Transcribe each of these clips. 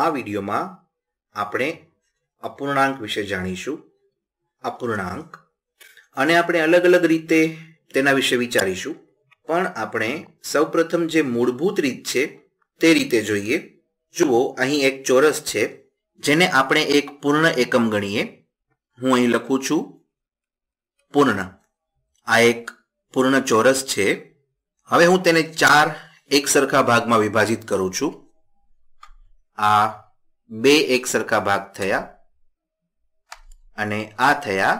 આ વિડીયોમાં આપણે અપૂર્ણાંક વિશે જાણીશું અપૂર્ણાંક અને આપણે અલગ અલગ રીતે તેના વિશે વિચારીશું પણ આપણે સૌપ્રથમ જે મૂળભૂત રીત છે તે રીતે જોઈએ જુઓ અહીં એક ચોરસ છે જેને આપણે એક પૂર્ણ એકમ ગણીએ હું અહીં લખું છું પૂર્ણ આ એક પૂર્ણ ચોરસ છે હવે હું તેને ચાર એક સરખા ભાગમાં વિભાજિત કરું છું આ બે એક સરખા ભાગ થયા અને આ થયા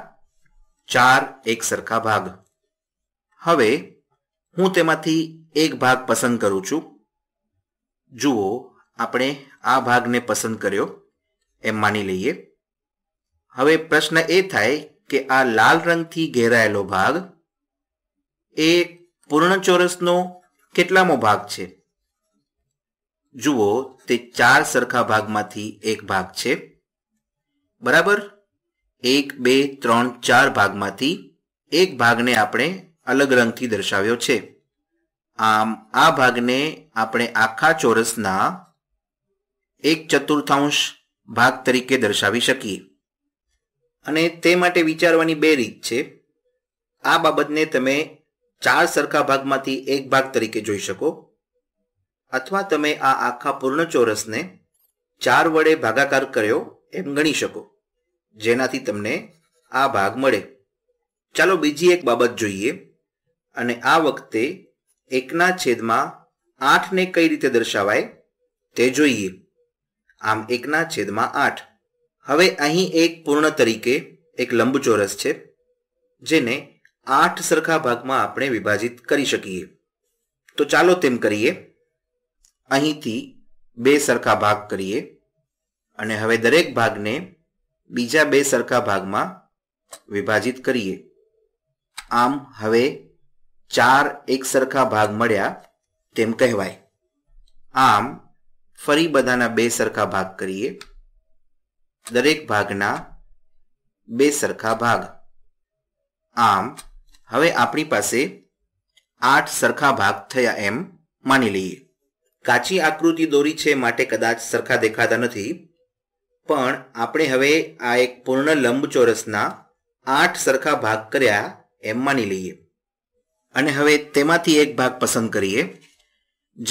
ચાર એક સરખા ભાગ હવે હું તેમાંથી એક ભાગ પસંદ કરું છું જુઓ આપણે આ ભાગને પસંદ કર્યો એમ માની લઈએ હવે પ્રશ્ન એ થાય કે આ લાલ રંગથી ઘેરાયેલો ભાગ એ પૂર્ણ ચોરસનો કેટલામો ભાગ છે જુઓ તે ચાર સરખા ભાગમાંથી એક ભાગ છે બરાબર એક બે ત્રણ ચાર ભાગમાંથી એક ભાગને આપણે અલગ રંગથી દર્શાવ્યો છે આમ આ ભાગને આપણે આખા ચોરસના એક ચતુર્થાંશ ભાગ તરીકે દર્શાવી શકીએ અને તે માટે વિચારવાની બે રીત છે આ બાબતને તમે ચાર સરખા ભાગમાંથી એક ભાગ તરીકે જોઈ શકો અથવા તમે આ આખા પૂર્ણ ચોરસને ચાર વડે ભાગાકાર કર્યો એમ ગણી શકો જેનાથી તમને આ ભાગ મળે ચાલો બીજી એક બાબત જોઈએ અને આ વખતે એકના છેદમાં આઠને કઈ રીતે દર્શાવાય તે જોઈએ આમ એકના છેદમાં આઠ હવે અહીં એક પૂર્ણ તરીકે એક લંબચોરસ છે જેને આઠ સરખા ભાગમાં આપણે વિભાજિત કરી શકીએ તો ચાલો તેમ કરીએ અહીંથી બે સરખા ભાગ કરીએ અને હવે દરેક ભાગને બીજા બે સરખા ભાગમાં વિભાજિત કરીએ આમ હવે ચાર એક સરખા ભાગ મળ્યા તેમ કહેવાય આમ ફરી બધાના બે સરખા ભાગ કરીએ દરેક ભાગના બે સરખા ભાગ આમ હવે આપણી પાસે આઠ સરખા ભાગ થયા એમ માની લઈએ કાચી આકૃતિ દોરી છે માટે કદાચ સરખા દેખાતા નથી પણ આપણે હવે આ એક પૂર્ણ લંબચોરસના આઠ સરખા ભાગ કર્યા એમ માની લઈએ અને હવે તેમાંથી એક ભાગ પસંદ કરીએ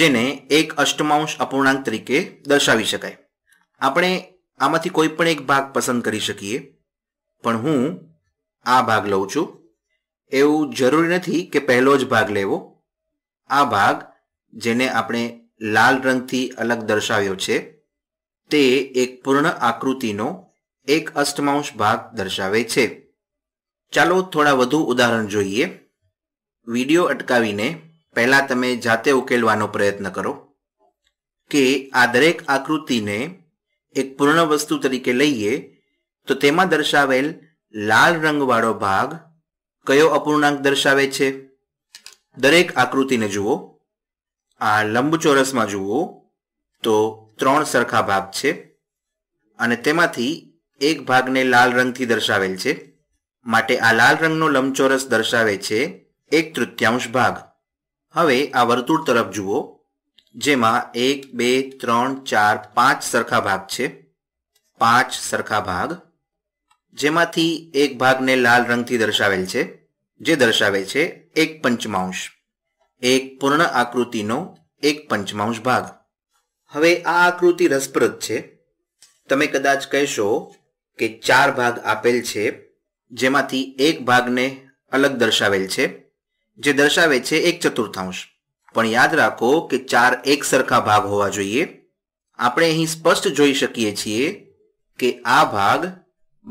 જેને એક અષ્ટમાંશ અપૂર્ણાંક તરીકે દર્શાવી શકાય આપણે આમાંથી કોઈ પણ એક ભાગ પસંદ કરી શકીએ પણ હું આ ભાગ લઉં છું એવું જરૂરી નથી કે પહેલો જ ભાગ લેવો આ ભાગ જેને આપણે લાલ રંગથી અલગ દર્શાવ્યો છે તે એક પૂર્ણ આકૃતિનો એક અષ્ટમાંશ ભાગ દર્શાવે છે ચાલો થોડા વધુ ઉદાહરણ જોઈએ વિડિયો અટકાવીને પહેલાં તમે જાતે ઉકેલવાનો પ્રયત્ન કરો કે આ દરેક આકૃતિને એક પૂર્ણ વસ્તુ તરીકે લઈએ તો તેમાં દર્શાવેલ લાલ રંગવાળો ભાગ કયો અપૂર્ણાંક દર્શાવે છે દરેક આકૃતિને જુઓ આ લંબચોરસમાં જુઓ તો ત્રણ સરખા ભાગ છે અને તેમાંથી એક ભાગને લાલ રંગથી દર્શાવેલ છે માટે આ લાલ રંગનો લંબચોરસ દર્શાવે છે એક તૃતીયાંશ ભાગ હવે આ વર્તુળ તરફ જુઓ જેમાં એક બે ત્રણ ચાર પાંચ સરખા ભાગ છે પાંચ સરખા ભાગ જેમાંથી એક ભાગને લાલ રંગથી દર્શાવેલ છે જે દર્શાવે છે એક પંચમાંશ એક પૂર્ણ આકૃતિનો એક પંચમાંશ ભાગ હવે આ આકૃતિ રસપ્રદ છે તમે કદાચ કહેશો કે ચાર ભાગ આપેલ છે જેમાંથી એક ભાગને અલગ દર્શાવેલ છે જે દર્શાવે છે એક ચતુર્થાંશ પણ યાદ રાખો કે ચાર એક સરખા ભાગ હોવા જોઈએ આપણે અહીં સ્પષ્ટ જોઈ શકીએ છીએ કે આ ભાગ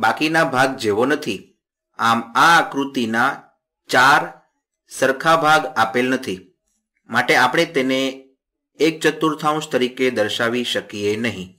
બાકીના ભાગ જેવો નથી આમ આ આકૃતિના ચાર સરખા ભાગ આપેલ નથી માટે આપણે તેને એક ચતુર્થાંશ તરીકે દર્શાવી શકીએ નહીં